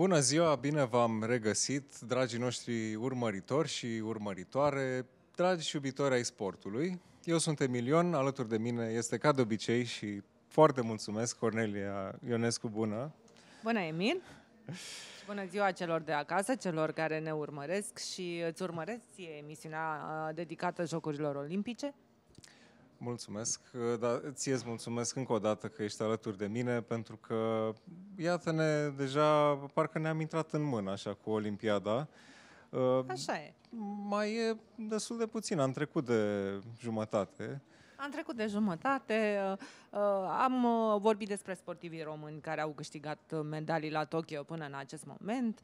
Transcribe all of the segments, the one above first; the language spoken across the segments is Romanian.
Bună ziua, bine v-am regăsit, dragii noștri urmăritori și urmăritoare, dragi iubitori ai sportului. Eu sunt Emilion, alături de mine este ca de obicei și foarte mulțumesc Cornelia Ionescu, bună! Bună, Emil! Și bună ziua celor de acasă, celor care ne urmăresc și îți urmăresc ție emisiunea uh, dedicată Jocurilor Olimpice. Mulțumesc, ă, dar ție îți mulțumesc încă o dată că ești alături de mine, pentru că, iată-ne, deja parcă ne-am intrat în mână, așa, cu Olimpiada. Ă, așa e. Mai e destul de puțin, am trecut de jumătate. Am trecut de jumătate, ă, am vorbit despre sportivii români care au câștigat medalii la Tokyo până în acest moment,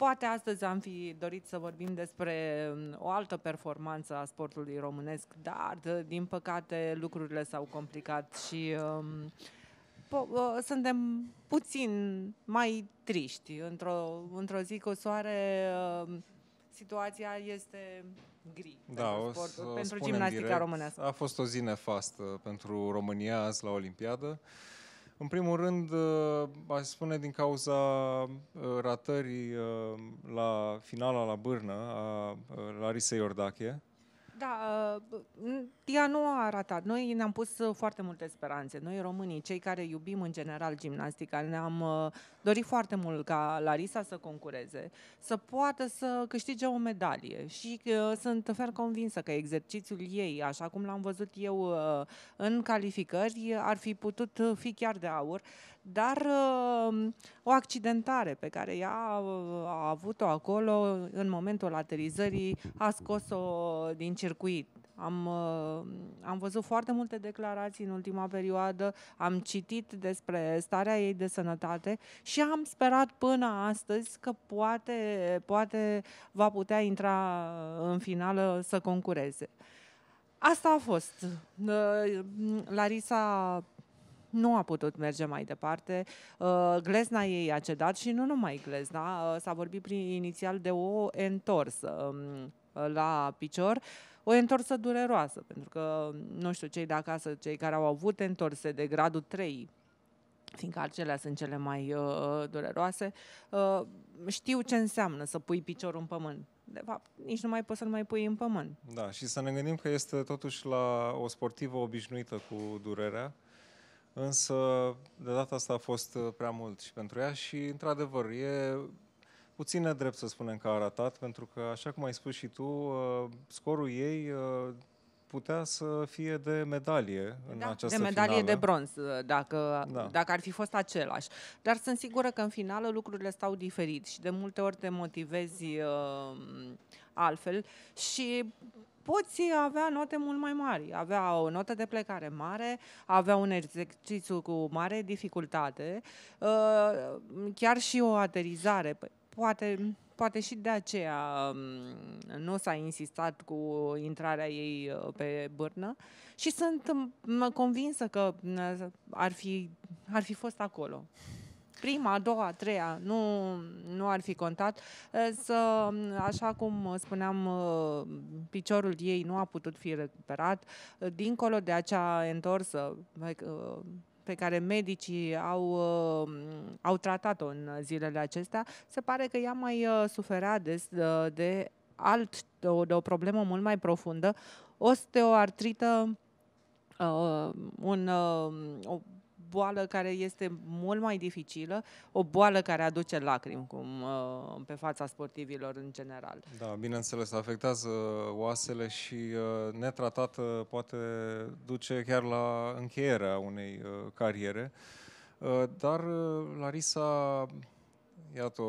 Poate astăzi am fi dorit să vorbim despre um, o altă performanță a sportului românesc, dar, din păcate, lucrurile s-au complicat și um, po- uh, suntem puțin mai triști. Într-o, într-o zi cu soare, um, situația este gri da, pentru, sportul, pentru gimnastica direct, românească. A fost o zi nefastă pentru România azi la Olimpiadă. Uh, în primul rând, uh, aș spune din cauza uh, ratării uh, la finala la bârnă a Larisei Iordache, da, ea nu a ratat. Noi ne-am pus uh, foarte multe speranțe. Noi românii, cei care iubim în general gimnastica, ne-am uh, dorit foarte mult ca Larisa să concureze, să poată să câștige o medalie și uh, sunt fer convinsă că exercițiul ei, așa cum l-am văzut eu în calificări, ar fi putut fi chiar de aur, dar uh, o accidentare pe care ea uh, a avut-o acolo în momentul aterizării a scos-o din circuit. Am, uh, am văzut foarte multe declarații în ultima perioadă, am citit despre starea ei de sănătate și am sperat până astăzi că poate, poate va putea intra în finală să concureze. Asta a fost. Larisa nu a putut merge mai departe. Uh, glezna ei a cedat și nu numai glezna, uh, s-a vorbit prin inițial de o întorsă um, uh, la picior, o întorsă dureroasă, pentru că, um, nu știu, cei de acasă, cei care au avut întorse de gradul 3 fiindcă acelea sunt cele mai uh, dureroase, uh, știu ce înseamnă să pui piciorul în pământ. De fapt, nici nu mai poți să-l mai pui în pământ. Da, și să ne gândim că este totuși la o sportivă obișnuită cu durerea, însă de data asta a fost uh, prea mult și pentru ea și, într-adevăr, e puțin nedrept să spunem că a ratat, pentru că, așa cum ai spus și tu, uh, scorul ei uh, putea să fie de medalie în da, această de medalie finală. de bronz, dacă, da. dacă ar fi fost același. Dar sunt sigură că în finală lucrurile stau diferit și de multe ori te motivezi uh, altfel și poți avea note mult mai mari, avea o notă de plecare mare, avea un exercițiu cu mare dificultate, uh, chiar și o aterizare. Păi, poate, poate și de aceea um, nu s-a insistat cu intrarea ei uh, pe bârnă și sunt convinsă că uh, ar fi, ar fi fost acolo prima, a doua, a treia, nu, nu ar fi contat, eh, să, așa cum spuneam, eh, piciorul ei nu a putut fi recuperat, eh, dincolo de acea întorsă pe care medicii au, au tratat-o în zilele acestea, se pare că ea mai suferea de, de alt, de o, de o problemă mult mai profundă, osteoartrită, uh, un, uh, o boală care este mult mai dificilă, o boală care aduce lacrimi cum uh, pe fața sportivilor în general. Da, bineînțeles, afectează uh, oasele și uh, netratată poate duce chiar la încheierea unei cariere. Dar Larisa, iată,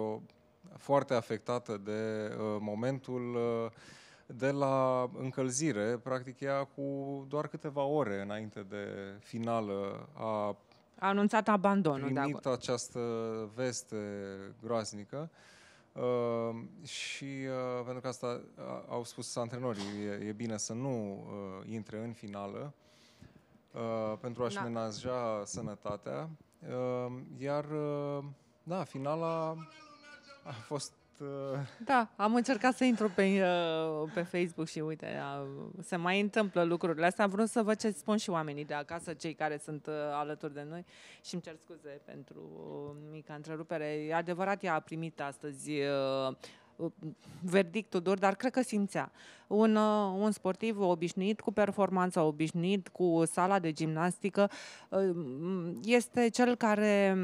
foarte afectată de momentul de la încălzire, practic ea cu doar câteva ore înainte de finală a a anunțat abandonul, primit da. această veste groaznică. Uh, și uh, pentru că asta uh, au spus antrenorii, e, e bine să nu uh, intre în finală uh, pentru a-și da. menaja sănătatea. Uh, iar, uh, da, finala a fost Uh, da, am încercat să intru pe, uh, pe Facebook și uite, se mai întâmplă lucrurile astea. Am vrut să văd ce spun și oamenii de acasă, cei care sunt uh, alături de noi și îmi cer scuze pentru mica întrerupere. E adevărat, ea a primit astăzi verdictul dur, dar cred că simțea. Un, un sportiv obișnuit cu performanța, obișnuit cu sala de gimnastică, este cel care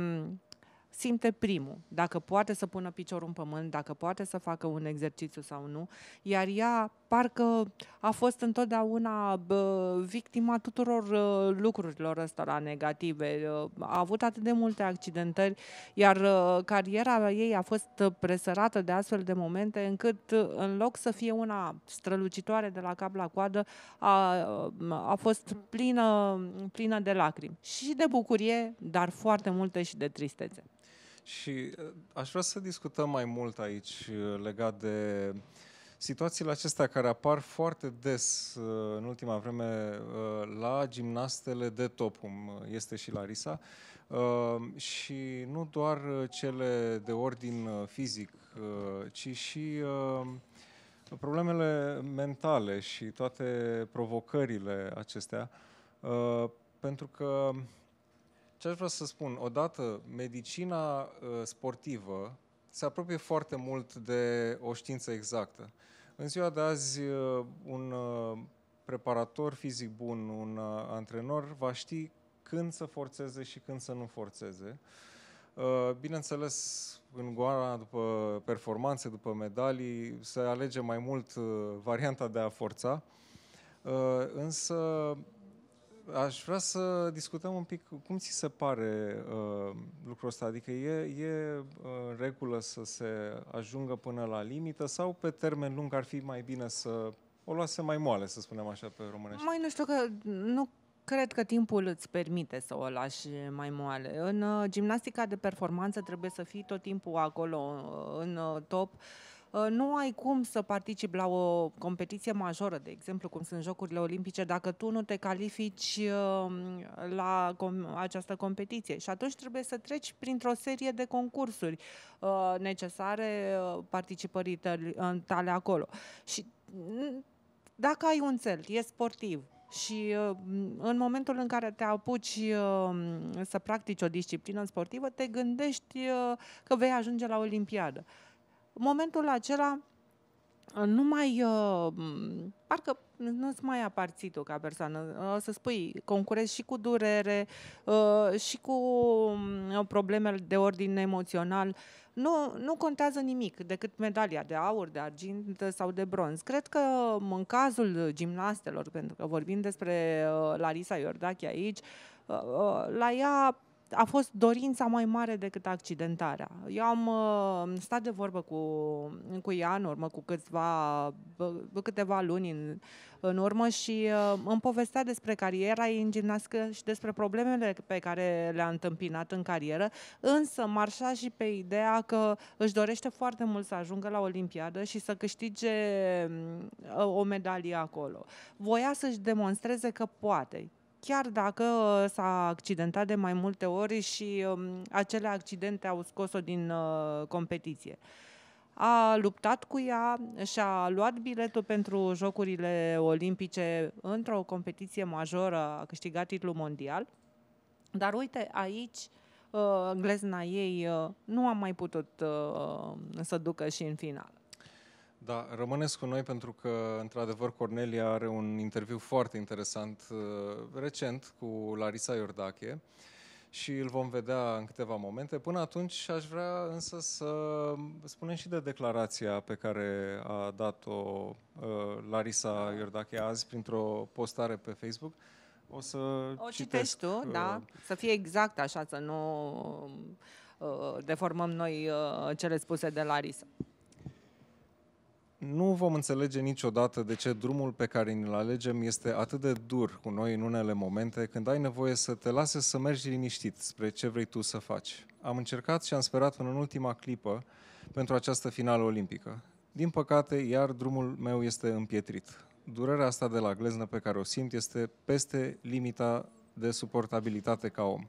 simte primul, dacă poate să pună piciorul în pământ, dacă poate să facă un exercițiu sau nu, iar ea parcă a fost întotdeauna bă, victima tuturor uh, lucrurilor la negative. a avut atât de multe accidentări, iar cariera ei a fost presărată de astfel de momente încât în loc să fie una strălucitoare de la cap la coadă, a, a fost plină, plină de lacrimi și de bucurie, dar foarte multe și de tristețe. Și uh, aș vrea să discutăm mai mult aici uh, legat de situațiile acestea care apar foarte des uh, în ultima vreme la gimnastele de top, cum este și Larisa, și nu doar cele de ordin fizic, ci și problemele mentale și toate provocările acestea, pentru că ce aș vrea să spun, odată, medicina uh, sportivă se apropie foarte mult de o știință exactă. În ziua de azi, uh, un uh, preparator fizic bun, un uh, antrenor, va ști când să forțeze și când să nu forțeze. Uh, bineînțeles, în goana după performanțe, după medalii, se alege mai mult uh, varianta de a forța, însă aș vrea să discutăm un pic cum ți se pare uh, lucrul ăsta. Adică e, e uh, regulă să se ajungă până la limită sau pe termen lung ar fi mai bine să o luase mai moale, să spunem așa, pe românești? Mai nu știu că nu cred că timpul îți permite să o lași mai moale. În uh, gimnastica de performanță trebuie să fii tot timpul acolo, uh, în uh, top Uh, nu ai cum să participi la o competiție majoră, de exemplu, cum sunt Jocurile Olimpice, dacă tu nu te califici um, la această competiție. Și atunci trebuie să treci printr-o serie de concursuri uh, necesare uh, participării tale acolo. Și mm, dacă ai un cel, e sportiv, și în momentul în care te apuci um, să practici o disciplină sportivă, te gândești că vei ajunge la Olimpiadă momentul acela uh, nu mai, uh, parcă nu-ți mai aparții tu ca persoană, o să spui, concurezi și cu durere, uh, și cu mm, probleme de ordin emoțional. Nu, nu contează nimic decât medalia de aur, de argint sau de bronz. Cred că mm, în cazul gimnastelor, pentru că vorbim despre uh, Larisa Iordache aici, uh, la ea a fost dorința mai mare decât accidentarea. Eu am uh, stat de vorbă cu, cu ea în urmă, cu câțiva, bă, câteva luni în, în urmă și uh, îmi povestea despre cariera ei în gimnască și despre problemele pe care le-a întâmpinat în carieră, însă marșa și pe ideea că își dorește foarte mult să ajungă la Olimpiadă și să câștige uh, o medalie acolo. Voia să-și demonstreze că poate chiar dacă uh, s-a accidentat de mai multe ori și um, acele accidente au scos-o din uh, competiție a luptat cu ea și a luat biletul pentru Jocurile Olimpice într-o competiție majoră, a câștigat titlul mondial. Dar uite, aici uh, glezna ei nu a mai putut să ducă și în final. Da, rămâneți cu noi pentru că, într-adevăr, Cornelia are un interviu foarte interesant uh, recent cu Larisa Iordache și îl vom vedea în câteva momente. Până atunci aș vrea însă să spunem și de declarația pe care a dat-o uh, Larisa Iordache azi printr-o postare pe Facebook. O să o citesc, citești tu, uh... da, să fie exact așa, să nu uh, deformăm noi uh, cele spuse de Larisa nu vom înțelege niciodată de ce drumul pe care îl alegem este atât de dur cu noi în unele momente, când ai nevoie să te lase să mergi liniștit spre ce vrei tu să faci. Am încercat și am sperat până în ultima clipă pentru această finală olimpică. Din păcate, iar drumul meu este împietrit. Durerea asta de la gleznă pe care o simt este peste limita de suportabilitate ca om.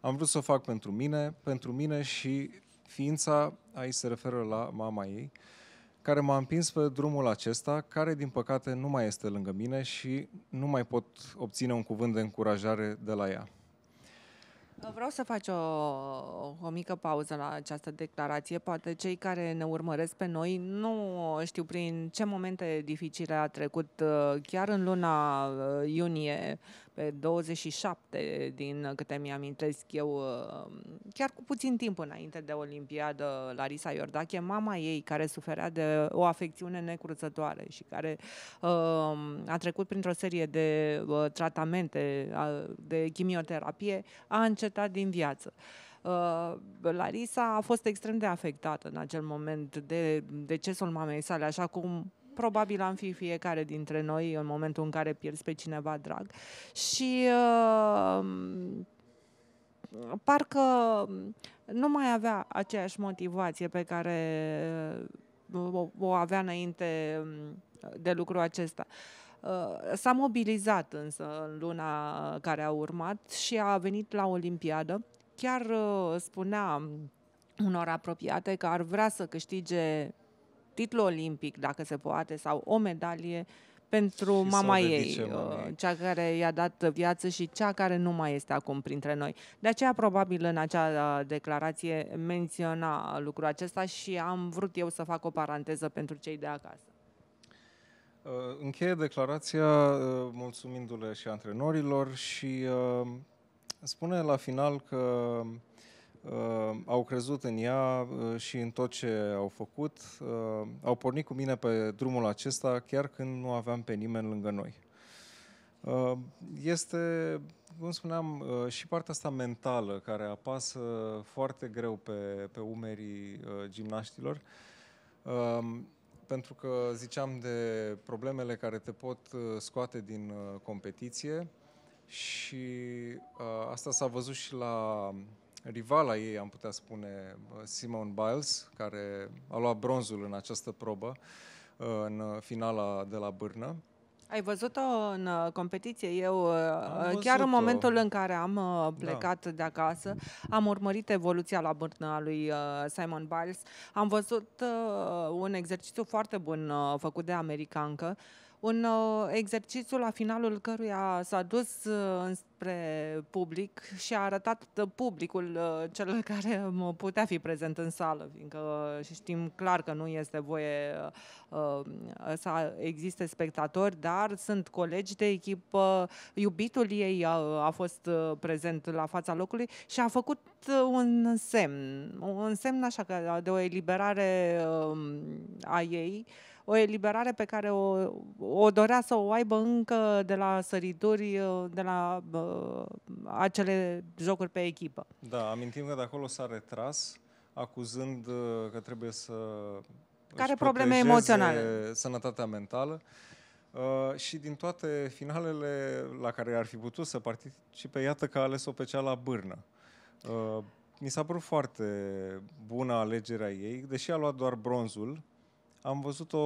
Am vrut să o fac pentru mine, pentru mine și ființa, aici se referă la mama ei, uh, care m-a împins pe drumul acesta, care din păcate nu mai este lângă mine și nu mai pot obține un cuvânt de încurajare de la ea. Vreau să fac o, o mică pauză la această declarație. Poate cei care ne urmăresc pe noi nu știu prin ce momente dificile a trecut uh, chiar în luna uh, iunie pe 27, din câte mi-amintesc eu, uh, chiar cu puțin timp înainte de Olimpiadă, Larisa Iordache, mama ei, care suferea de o afecțiune necruțătoare și care uh, a trecut printr-o serie de uh, tratamente, de chimioterapie, a încetat din viață. Larisa a fost extrem de afectată în acel moment de decesul mamei sale, așa cum probabil am fi fiecare dintre noi în momentul în care pierzi pe cineva drag. Și uh, parcă nu mai avea aceeași motivație pe care uh, o, o avea înainte um, de lucrul acesta. Uh, s-a mobilizat însă în luna care a urmat și a venit la Olimpiadă. Chiar uh, spunea unor apropiate că ar vrea să câștige titlu olimpic, dacă se poate, sau o medalie pentru și mama ei, uh, mamei. cea care i-a dat viață și cea care nu mai este acum printre noi. De aceea, probabil, în acea uh, declarație menționa lucrul acesta și am vrut eu să fac o paranteză pentru cei de acasă. Uh, încheie declarația mulțumindu-le și antrenorilor și spune la final că Uh, au crezut în ea uh, și în tot ce au făcut. Uh, au pornit cu mine pe drumul acesta chiar când nu aveam pe nimeni lângă noi. Este, cum spuneam, și partea asta mentală care apasă foarte greu pe, pe umerii gimnaștilor pentru că ziceam de problemele care te pot scoate din competiție și asta s-a văzut și la rivala ei, am putea spune, Simone Biles, care a luat bronzul în această probă, uh, în finala de la Bârnă. Ai văzut-o în uh, competiție. Eu, uh, am chiar în momentul în care am da. plecat da. de acasă, am urmărit evoluția la bârnă a lui Simon Biles. Am văzut un exercițiu foarte bun făcut de americancă, un uh, exercițiu la finalul căruia s-a dus uh, înspre public și a arătat uh, publicul uh, cel care putea fi prezent în sală, fiindcă uh, știm clar că nu este voie uh, să existe spectatori, dar sunt colegi de echipă, iubitul ei a, a fost prezent la fața locului și a făcut un semn, un semn așa că de o eliberare a ei, o eliberare pe care o, o dorea să o aibă încă de la sărituri, uh, de la uh, acele jocuri pe echipă. Da, amintim că de acolo s-a retras, acuzând uh, că trebuie să care probleme emoționale? Sănătatea mentală. Uh, și din toate finalele la care ar fi putut să participe, iată că a ales-o pe cea la Bârnă. Uh, mi s-a părut foarte bună alegerea ei, deși a luat doar bronzul, am văzut-o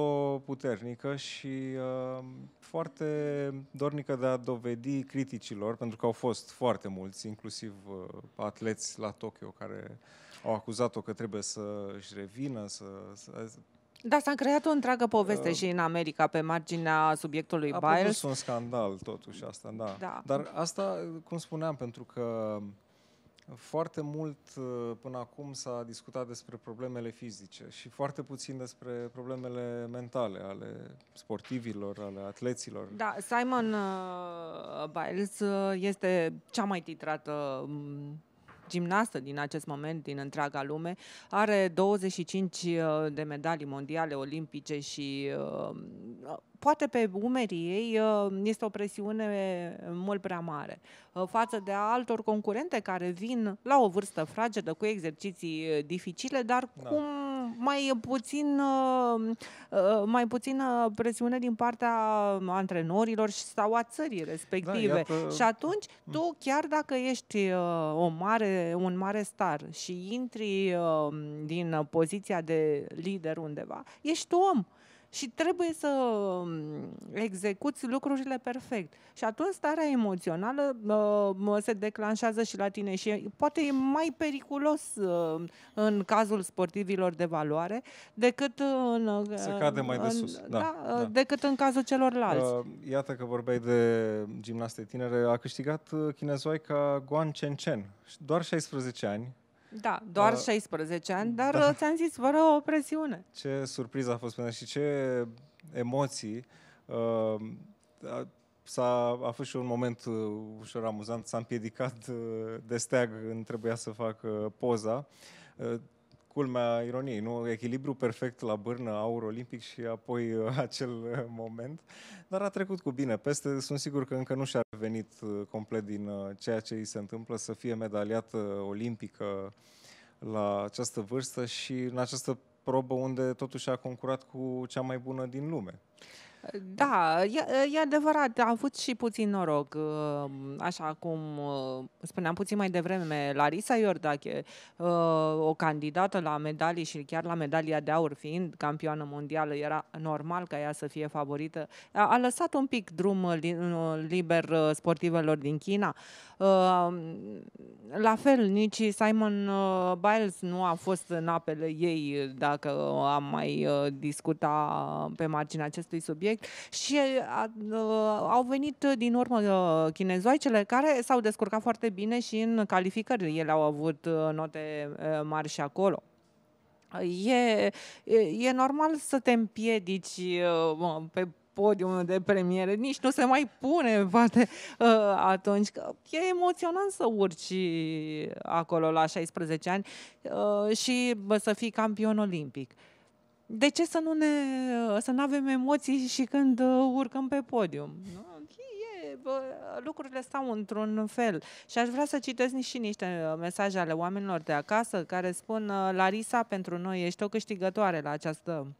puternică și uh, foarte dornică de a dovedi criticilor, pentru că au fost foarte mulți, inclusiv uh, atleți la Tokyo care au acuzat-o că trebuie să și revină, să, să da, s-a creat o întreagă poveste uh, și în America pe marginea subiectului Biles. A produs un scandal totuși asta, da. da. Dar asta, cum spuneam, pentru că foarte mult uh, până acum s-a discutat despre problemele fizice și foarte puțin despre problemele mentale ale sportivilor, ale atleților. Da, Simon uh, Biles uh, este cea mai titrată mm, gimnastă din acest moment din întreaga lume. Are 25 uh, de medalii mondiale, olimpice și uh, poate pe umerii ei uh, este o presiune mult prea mare față de altor concurente care vin la o vârstă fragedă cu exerciții dificile, dar da. cum mai puțin, uh, uh, mai puțin presiune din partea antrenorilor sau a țării respective. Da, iată... Și atunci, tu chiar dacă ești uh, o mare, un mare star și intri din poziția de lider undeva, ești om și trebuie să mm, execuți lucrurile perfect. Și atunci starea emoțională uh, se declanșează și la tine și poate e mai periculos uh, în cazul sportivilor de valoare decât în... Uh, se cade mai în, de sus. Da, da, da, da. Decât în cazul celorlalți. Uh, iată că vorbeai de gimnaste tinere. A câștigat uh, chinezoica Guan Chen Chen. Doar 16 ani, da, doar uh, 16 ani, da. dar da. ți-am zis, fără o presiune. Ce surpriză a fost pentru și ce emoții. Uh, a, s-a, a fost și un moment uh, ușor amuzant, s-a împiedicat uh, de steag când trebuia să fac uh, poza. Uh, culmea ironiei, nu? Echilibru perfect la bârnă, aur olimpic și apoi uh, acel uh, moment. Dar a trecut cu bine peste. Sunt sigur că încă nu și-a revenit uh, complet din ceea ce îi se întâmplă să fie medaliată olimpică la această vârstă și în această probă unde totuși a concurat cu cea mai bună din lume. Da, e, e adevărat, a avut și puțin noroc. Uh, așa cum uh, spuneam puțin mai devreme, Larisa Iordache, uh, o candidată la medalii și chiar la medalia de aur fiind campioană mondială, era normal ca ea să fie favorită. A lăsat un pic drum liber sportivelor din China. La fel, nici Simon Biles nu a fost în apele ei, dacă am mai discuta pe marginea acestui subiect subiect și uh, au venit din urmă uh, chinezoicele care s-au descurcat foarte bine și în calificări. Ele au avut ă, note mari și acolo. E, e, e normal să te împiedici uh, pe podium de premiere, nici nu se mai pune poate atunci. Că e emoționant să urci acolo la 16 ani și să fii campion olimpic de ce să nu ne, să nu avem emoții și când uh, urcăm pe podium? Nu? lucrurile stau într-un fel. Și aș vrea să citesc și niște uh, mesaje ale oamenilor de acasă care spun uh, Larisa, pentru noi ești o câștigătoare la această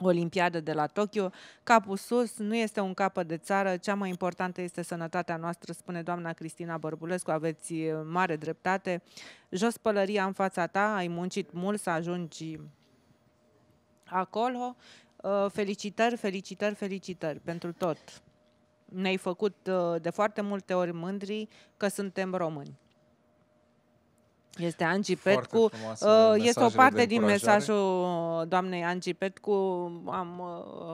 Olimpiadă de la Tokyo, capul sus, nu este un capă de țară, cea mai importantă este sănătatea noastră, spune doamna Cristina Bărbulescu, aveți mare dreptate. Jos pălăria în fața ta, ai muncit mult să ajungi acolo. Uh, felicitări, felicitări, felicitări pentru tot. Ne-ai făcut uh, de foarte multe ori mândri că suntem români. Este Angie Petcu. Uh, este o parte din mesajul doamnei Angie Petcu. Am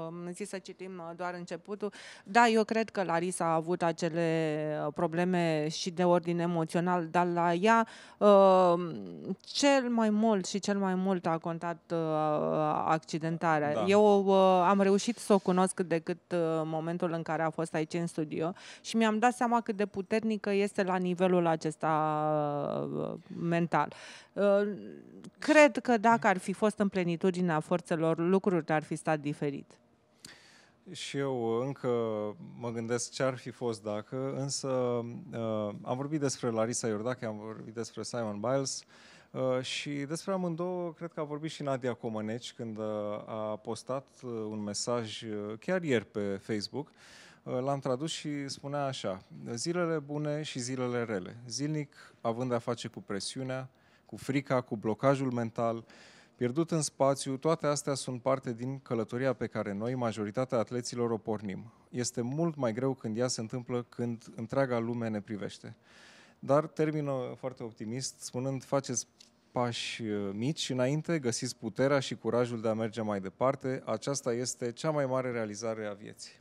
uh, zis să citim uh, doar începutul. Da, eu cred că Larisa a avut acele probleme și de ordin emoțional, dar la ea cel mai mult și cel mai mult a contat accidentarea. Da. Eu am reușit să o cunosc cât de cât momentul în care a fost aici în studio și mi-am dat seama cât de puternică este la nivelul acesta mental. Uh, cred că dacă ar fi fost în plenitudinea forțelor, lucrurile ar fi stat diferit. Și eu încă mă gândesc ce ar fi fost dacă, însă uh, am vorbit despre Larisa Iordache, am vorbit despre Simon Biles uh, și despre amândouă cred că a vorbit și Nadia Comăneci când uh, a postat uh, un mesaj uh, chiar ieri pe Facebook uh, Uh, l-am tradus și spunea așa, zilele bune și zilele rele, zilnic având a face cu presiunea, cu frica, cu blocajul mental, pierdut în spațiu, toate astea sunt parte din călătoria pe care noi, majoritatea atleților, o pornim. Este mult mai greu când ea se întâmplă când întreaga lume ne privește. Dar termină foarte optimist, spunând, faceți pași uh, mici înainte, găsiți puterea și curajul de a merge mai departe. Aceasta este cea mai mare realizare a vieții.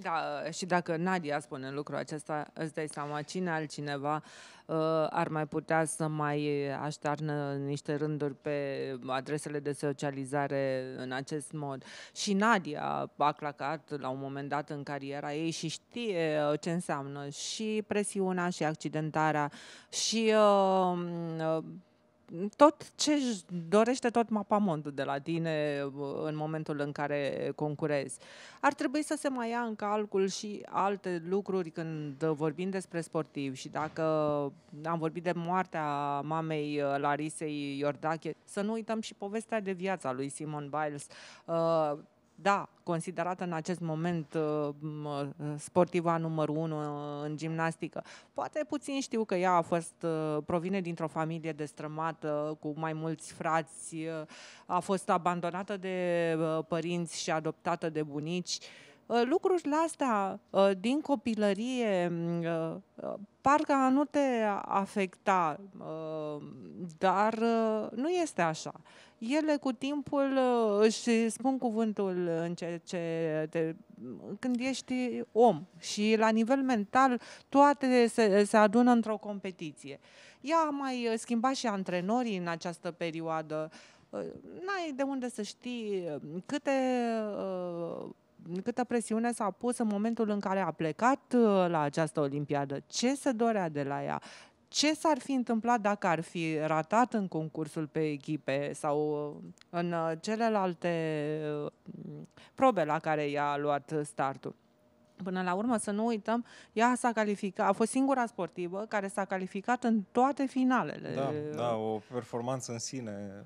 Da, și dacă Nadia spune lucrul acesta, îți dai seama cine altcineva uh, ar mai putea să mai aștearnă niște rânduri pe adresele de socializare în acest mod. Și Nadia a clacat la un moment dat în cariera ei și știe uh, ce înseamnă și presiunea și accidentarea și uh, uh tot ce își dorește tot mapamondul de la tine uh, în momentul în care concurezi. Ar trebui să se mai ia în calcul și alte lucruri când vorbim despre sportiv și dacă am vorbit de moartea mamei uh, Larisei Iordache, să nu uităm și povestea de viața lui Simon Biles. Uh, da, considerată în acest moment uh, uh, sportiva numărul unu uh, în gimnastică. Poate puțin știu că ea a fost, provine dintr-o familie destrămată, cu mai mulți frați, a fost abandonată de părinți și adoptată de bunici. Uh, Ă, lucrurile astea ă, din copilărie mm, ă, parcă a nu te afecta, dar nu este așa. Ele cu timpul își spun cuvântul în ce, ce te, când ești om și la nivel mental toate se, se adună într-o competiție. Ea a mai schimbat și antrenorii în această perioadă. N-ai de unde să știi câte câtă presiune s-a pus în momentul în care a plecat uh, la această Olimpiadă, ce se dorea de la ea, ce s-ar fi întâmplat dacă ar fi ratat în concursul pe echipe sau uh, în uh, celelalte probe la care i-a luat startul. Până la urmă, să nu uităm, ea s-a calificat, a fost singura sportivă care s-a calificat în toate finalele. Da, da o performanță în sine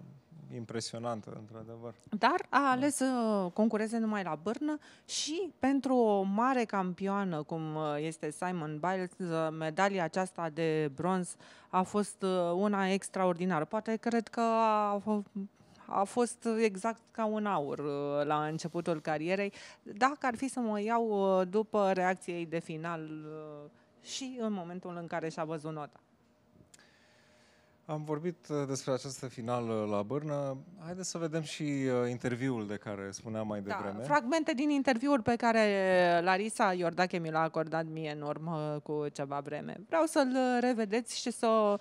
impresionantă, într-adevăr. Dar a da. ales da. Uh, să concureze numai la bârnă și pentru o mare campioană, cum uh, este Simon Biles, uh, medalia aceasta de bronz a fost una extraordinară. Poate cred că a a fost exact ca un aur la începutul carierei. Dacă ar fi să mă iau după reacția ei de final și în momentul în care și-a văzut nota. Am vorbit uh, despre această finală la Bârnă. Haideți să vedem și uh, interviul de care spuneam mai da, devreme. Da, fragmente din interviul pe care uh, Larisa Iordache mi l-a acordat mie în urmă cu ceva vreme. Vreau să-l revedeți și să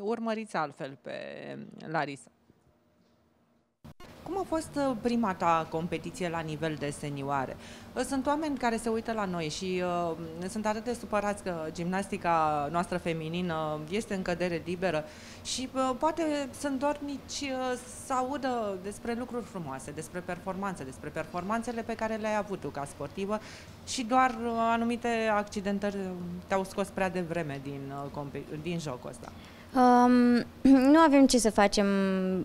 urmăriți altfel pe um, Larisa. Cum a fost uh, prima ta competiție la nivel de senioare? Uh, sunt oameni care se uită la noi și uh, sunt atât de supărați că gimnastica noastră feminină este în cădere liberă și uh, poate sunt nici uh, să audă despre lucruri frumoase, despre performanțe, despre performanțele pe care le-ai avut tu ca sportivă și doar uh, anumite accidentări te-au scos prea devreme din, uh, din jocul ăsta. Um, nu avem ce să facem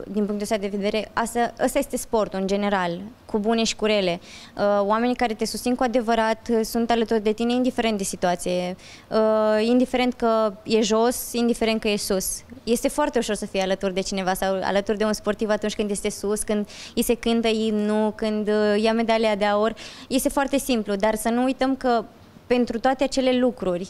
din punctul ăsta de vedere. Asta, asta este sportul în general, cu bune și cu rele. Uh, oamenii care te susțin cu adevărat uh, sunt alături de tine indiferent de situație, uh, indiferent că e jos, indiferent că e sus. Este foarte ușor să fii alături de cineva sau alături de un sportiv atunci când este sus, când îi se cântă nu când uh, ia medalia de aur. Este foarte simplu, dar să nu uităm că pentru toate acele lucruri,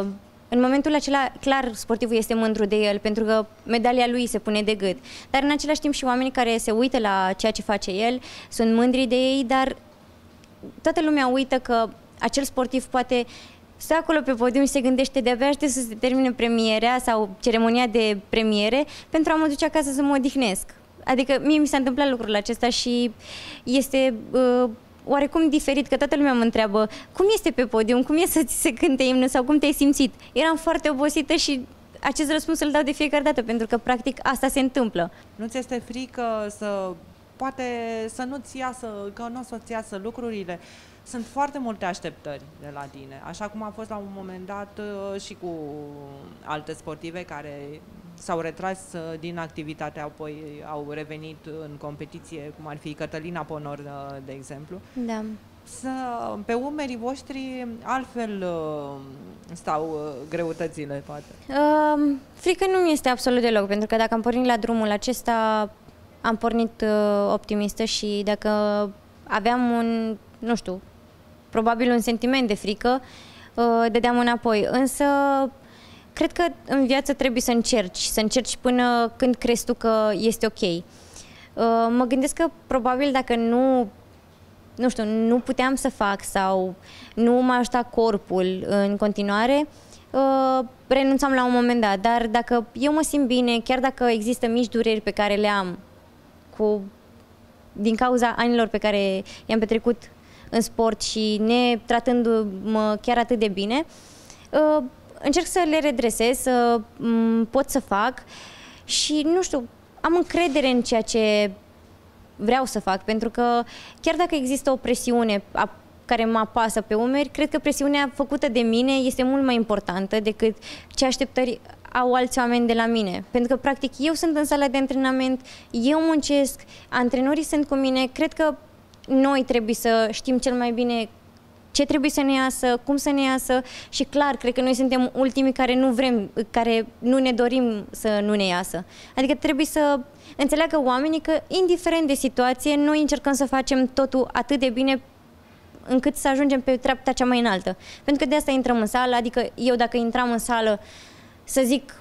uh, în momentul acela, clar, sportivul este mândru de el, pentru că medalia lui se pune de gât. Dar în același timp și oamenii care se uită la ceea ce face el, sunt mândri de ei, dar toată lumea uită că acel sportiv poate stă acolo pe podium și se gândește de-abia aștept să se termine premierea sau ceremonia de premiere pentru a mă duce acasă să mă odihnesc. Adică mie mi s-a întâmplat lucrul acesta și este... Uh, oarecum diferit, că toată lumea mă întreabă cum este pe podium, cum e să ți se cânte imnul sau cum te-ai simțit. Eram foarte obosită și acest răspuns îl dau de fiecare dată, pentru că practic asta se întâmplă. Nu ți este frică să poate să nu-ți iasă, că nu o să-ți iasă lucrurile? Sunt foarte multe așteptări de la tine, așa cum a fost la un moment dat uh, și cu alte sportive care s-au retras uh, din activitate, apoi au revenit în competiție, cum ar fi Cătălina Ponor, uh, de exemplu. Da. Să, pe umerii voștri altfel stau greutățile, poate. Uh, frică nu mi este absolut deloc, pentru că dacă am pornit la drumul acesta, am pornit optimistă și dacă aveam un, nu știu, probabil un sentiment de frică, uh, dădeam înapoi. Însă, cred că în viață trebuie să încerci, să încerci până când crezi tu că este ok. Uh, mă gândesc că probabil dacă nu nu știu, nu puteam să fac sau nu m-a ajutat corpul în continuare, uh, renunțam la un moment dat. Dar dacă eu mă simt bine, chiar dacă există mici dureri pe care le am cu din cauza anilor pe care i-am petrecut în sport și ne tratându-mă chiar atât de bine, uh, încerc să le redresez, să mm, pot să fac și, nu știu, am încredere în ceea ce vreau să fac, pentru că chiar dacă există o presiune a care mă apasă pe umeri, cred că presiunea făcută de mine este mult mai importantă decât ce așteptări au alți oameni de la mine. Pentru că, practic, eu sunt în sala de antrenament, eu muncesc, antrenorii sunt cu mine, cred că noi trebuie să știm cel mai bine ce trebuie să ne iasă, cum să ne iasă și clar, cred că noi suntem ultimii care nu vrem, care nu ne dorim să nu ne iasă. Adică trebuie să înțeleagă oamenii că, indiferent de situație, noi încercăm să facem totul atât de bine încât să ajungem pe treapta cea mai înaltă. Pentru că de asta intrăm în sală, adică eu dacă intram în sală, să zic,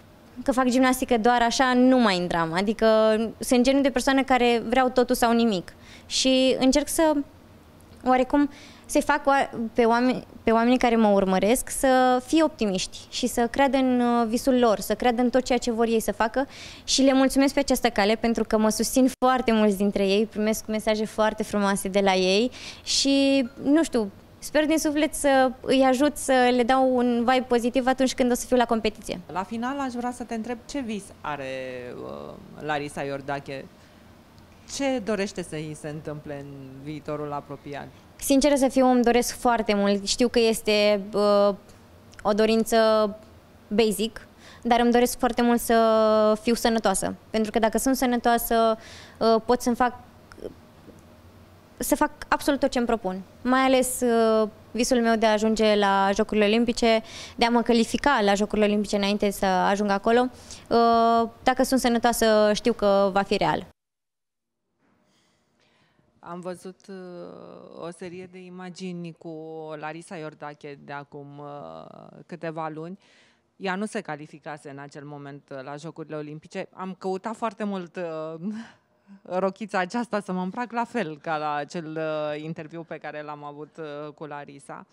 că fac gimnastică doar așa, nu mai intram. Adică sunt genul de persoane care vreau totul sau nimic. Și încerc să, oarecum, să fac pe, oameni, pe oamenii care mă urmăresc să fie optimiști și să creadă în uh, visul lor, să creadă în tot ceea ce vor ei să facă și le mulțumesc pe această cale pentru că mă susțin foarte mulți dintre ei, primesc mesaje foarte frumoase de la ei și, nu știu, Sper din suflet să îi ajut să le dau un vibe pozitiv atunci când o să fiu la competiție. La final aș vrea să te întreb ce vis are uh, Larisa Iordache? Ce dorește să îi se întâmple în viitorul apropiat? Sincer să fiu, îmi doresc foarte mult. Știu că este uh, o dorință basic, dar îmi doresc foarte mult să fiu sănătoasă. Pentru că dacă sunt sănătoasă, uh, pot să-mi fac să fac absolut tot ce îmi propun. Mai ales uh, visul meu de a ajunge la Jocurile Olimpice, de a mă califica la Jocurile Olimpice înainte să ajung acolo. Uh, dacă sunt sănătoasă, știu că va fi real. Am văzut uh, o serie de imagini cu Larisa Iordache de acum uh, câteva luni. Ea nu se calificase în acel moment la Jocurile Olimpice. Am căutat foarte mult uh, rochița aceasta să mă îmbrac la fel ca la acel uh, interviu pe care l-am avut uh, cu Larisa.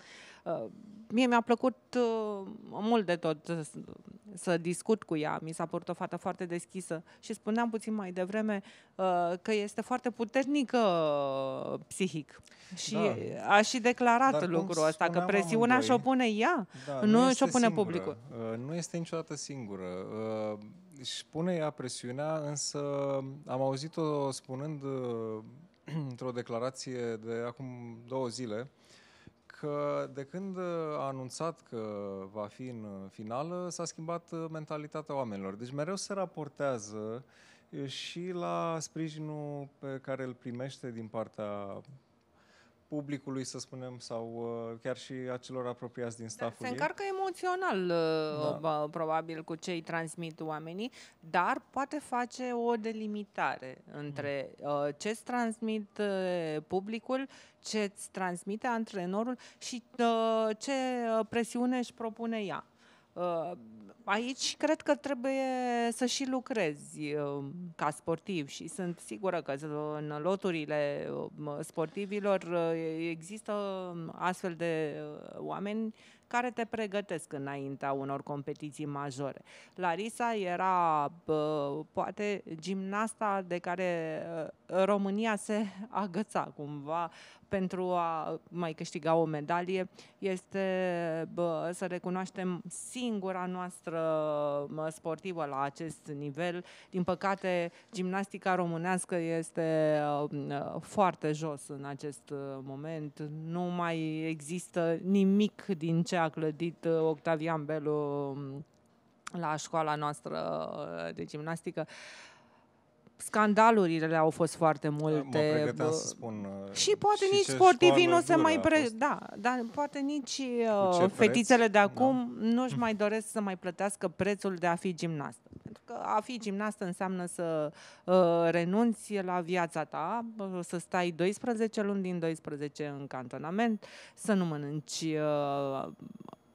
Uh, mie mi-a plăcut uh, mult de tot să, să discut cu ea, mi s-a părut o fată foarte deschisă și spuneam puțin mai devreme uh, că este foarte puternică uh, psihic. Și da. a și declarat Dar lucrul ăsta, că presiunea și-o pune ea, da, nu, nu și-o pune singură. publicul. Uh, nu este niciodată singură. Uh, își pune ea presiunea, însă am auzit-o spunând într-o declarație de acum două zile că de când a anunțat că va fi în finală, s-a schimbat mentalitatea oamenilor. Deci mereu se raportează și la sprijinul pe care îl primește din partea publicului, să spunem, sau uh, chiar și a celor apropiați din da, stafful Se ei. încarcă emoțional, uh, da. probabil, cu ce îi transmit oamenii, dar poate face o delimitare între mm. uh, ce îți transmit uh, publicul, ce îți transmite antrenorul și ce presiune își propune ea. Aici cred că trebuie să și lucrezi um, ca sportiv și sunt sigură că în loturile um, sportivilor uh, există um, astfel de uh, oameni care te pregătesc înaintea unor competiții majore. Larisa era poate gimnasta de care uh, România se agăța cumva pentru a mai câștiga o medalie este bă, să recunoaștem singura noastră sportivă la acest nivel. Din păcate, gimnastica românească este foarte jos în acest moment. Nu mai există nimic din ce a clădit Octavian Belu la școala noastră de gimnastică. Uh, scandalurile au fost foarte da, multe. Mă pregăteam să spun. Uh, și poate și nici sportivii nu se mai pre... Da, dar poate nici uh, fetițele preț? de da. acum da. nu-și mai doresc să mai plătească prețul de a fi gimnast. Pentru că a fi gimnast înseamnă să uh, renunți la viața ta, să stai 12 luni din 12 în cantonament, să nu mănânci uh,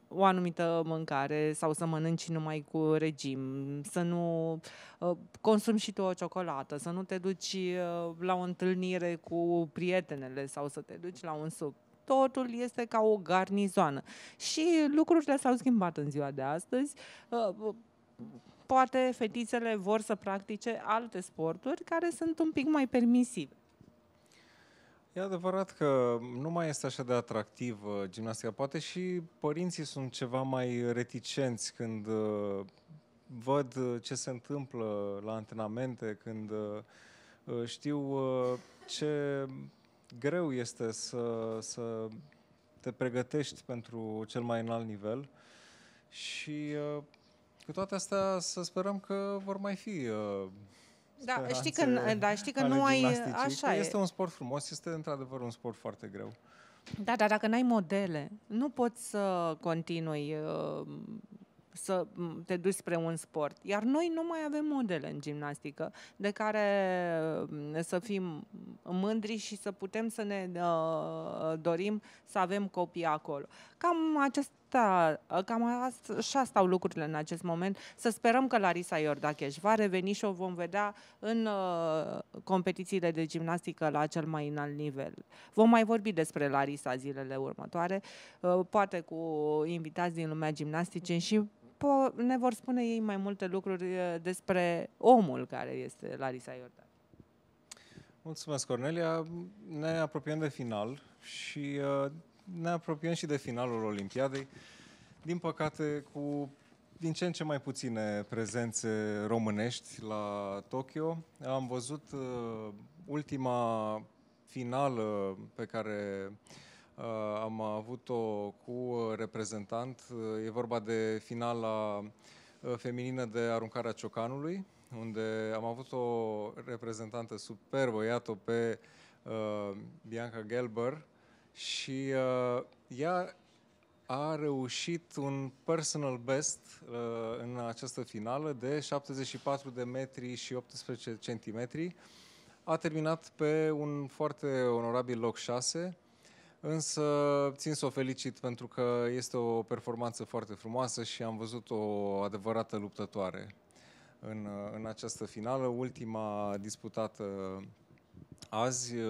o anumită mâncare sau să mănânci numai cu regim, să nu uh, consumi și tu o ciocolată, să nu te duci uh, la o întâlnire cu prietenele sau să te duci la un sup totul este ca o garnizoană. Și lucrurile s-au schimbat în ziua de astăzi. Uh, poate fetițele vor să practice alte sporturi care sunt un pic mai permisive. E adevărat că nu mai este așa de atractiv uh, gimnastica. Poate și părinții sunt ceva mai reticenți când uh, văd uh, ce se întâmplă la antrenamente, când știu ce greu este să, să te pregătești pentru cel mai înalt nivel și cu toate astea să sperăm că vor mai fi da, da, știi că, da, știi că nu ai... Așa păi este e. un sport frumos, este într-adevăr un sport foarte greu. Da, dar dacă n-ai modele, nu poți să continui uh, să te duci spre un sport. Iar noi nu mai avem modele în gimnastică de care uh, să fim mândri și să putem să ne uh, dorim să avem copii acolo. Cam acest da, ă, cam așa stau lucrurile în acest moment. Să sperăm că Larisa Iordacheș va reveni și o vom vedea în ă, competițiile de gimnastică la cel mai înalt nivel. Vom mai vorbi despre Larisa zilele următoare, ă, poate cu invitați din lumea gimnastice și ne vor spune ei mai multe lucruri despre omul care este Larisa Iordache. Mulțumesc, Cornelia. Ne apropiem de final și uh, ne apropiem și de finalul Olimpiadei, din păcate cu din ce în ce mai puține prezențe românești la Tokyo. Am văzut uh, ultima finală pe care uh, am avut-o cu uh, reprezentant. Uh, e vorba de finala uh, feminină de aruncarea ciocanului, unde am avut o reprezentantă superbă, iată, pe uh, Bianca Gelber, și uh, ea a reușit un personal best uh, în această finală de 74 de metri și 18 centimetri. A terminat pe un foarte onorabil loc 6, însă țin să o felicit pentru că este o performanță foarte frumoasă și am văzut o adevărată luptătoare în, uh, în această finală, ultima disputată azi uh,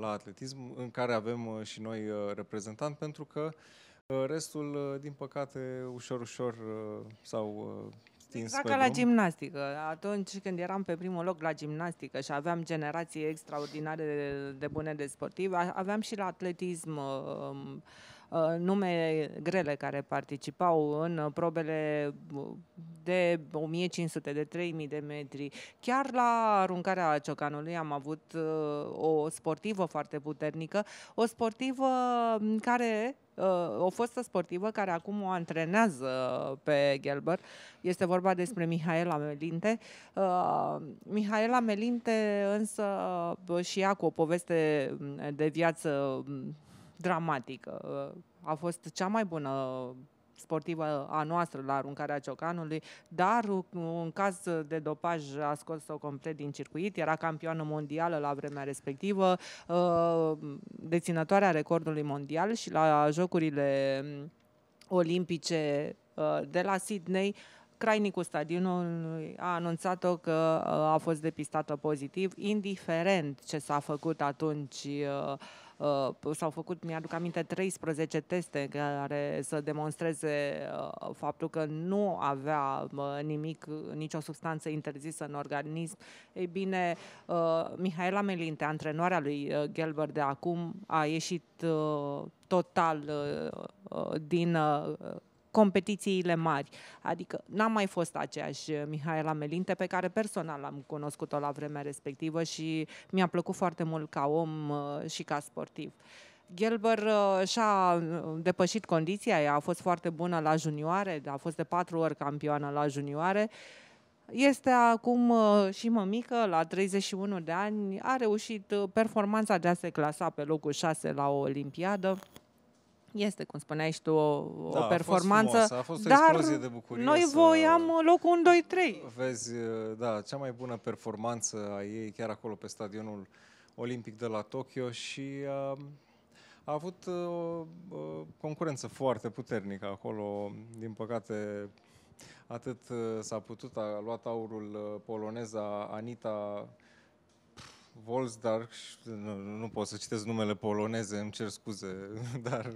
la atletism, în care avem uh, și noi uh, reprezentant, pentru că restul, din păcate, ușor, ușor sau stins exact pe ca drum. la gimnastică. Atunci când eram pe primul loc la gimnastică și aveam generații extraordinare de, de bune de sportivi, aveam și la atletism Uh, nume grele care participau în uh, probele uh, de 1500, de 3000 de metri. Chiar la aruncarea ciocanului am avut o sportivă foarte puternică, o sportivă care o fostă sportivă care acum o antrenează pe Gelber. Este vorba despre Mihaela Melinte. Mihaela Melinte însă și ea cu o poveste mm, de viață mm, dramatic A fost cea mai bună sportivă a noastră la aruncarea ciocanului, dar în caz de dopaj a scos-o complet din circuit, era campioană mondială la vremea respectivă, deținătoarea recordului mondial și la jocurile olimpice de la Sydney, crainicul stadionului a anunțat-o că a fost depistată pozitiv, indiferent ce s-a făcut atunci uh, Uh, s-au făcut, mi-aduc aminte, 13 teste care să demonstreze uh, faptul că nu avea nimic, nicio substanță interzisă în organism. Ei bine, uh, Mihaela Melinte, antrenoarea lui Gelber de acum, a ieșit total din competițiile mari. Adică n-a mai fost aceeași uh, Mihaela Melinte pe care personal am cunoscut-o la vremea respectivă și mi-a plăcut foarte mult ca om uh, și ca sportiv. Gelber uh, și-a depășit condiția, ea a fost foarte bună la junioare, a fost de patru ori campioană la junioare. Este acum și mămică, la 31 de ani, a reușit performanța de a se clasa pe locul 6 la o olimpiadă. Este, cum spuneai și tu, o, da, o performanță. A fost, frumos, a fost o dar explozie de bucurie. Noi să... voiam locul 1-2-3. Vezi, da, cea mai bună performanță a ei chiar acolo pe stadionul olimpic de la Tokyo și a, um, a avut uh, o, o concurență foarte puternică acolo. Din păcate, atât uh, s-a putut, a luat aurul uh, poloneza Anita Wolsdark, nu, nu pot să citesc numele poloneze, îmi cer scuze, dar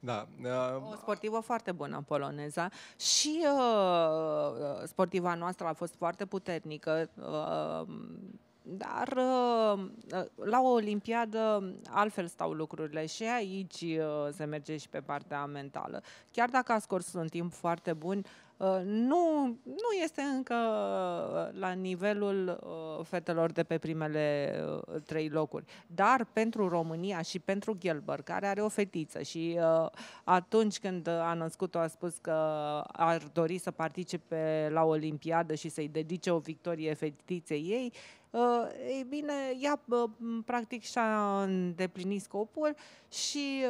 da, da. O sportivă foarte bună poloneza și uh, uh, sportiva noastră a fost foarte puternică. Uh, dar uh, uh, la o olimpiadă altfel stau lucrurile și aici se merge și pe partea mentală. Chiar dacă a scurs un timp foarte bun, Uh, nu, nu este încă uh, la nivelul uh, fetelor de pe primele trei locuri. Dar pentru România și pentru Gelber, care are o fetiță și atunci când a născut-o a spus că ar dori să participe la Olimpiadă și să-i dedice o victorie fetiței ei, ei bine, ea practic și-a îndeplinit scopul și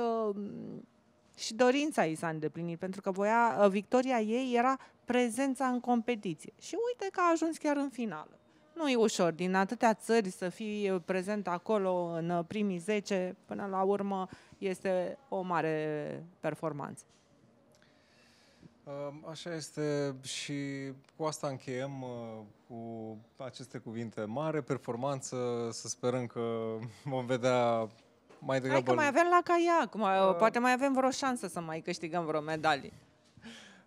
și dorința ei s-a îndeplinit, pentru că voia, ă, victoria ei era prezența în competiție. Și uite că a ajuns chiar în finală. Nu e ușor, din atâtea țări să fii ă, prezent acolo în ă, primii 10, până la urmă este o mare performanță. Așa este și cu asta încheiem cu aceste cuvinte. Mare performanță, să sperăm că vom vedea mai degrabă... Hai că mai avem la caiac, mai, uh... poate mai avem vreo șansă să mai câștigăm vreo medalie.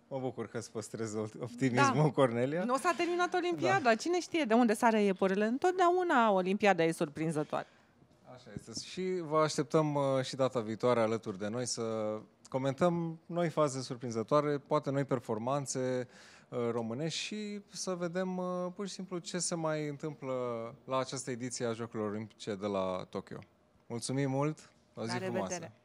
Mă bucur că îți păstrez optimismul, da. Cornelia. Nu s-a terminat Olimpiada. Da. Cine știe de unde sare iepurile. Întotdeauna Olimpiada e surprinzătoare. Așa este. Și vă așteptăm uh, și data viitoare alături de noi să comentăm noi faze surprinzătoare, poate noi performanțe uh, românești și să vedem uh, pur și simplu ce se mai întâmplă la această ediție a Jocurilor Olimpice de la Tokyo. Mulțumim mult! O zi La frumoasă! Revedere.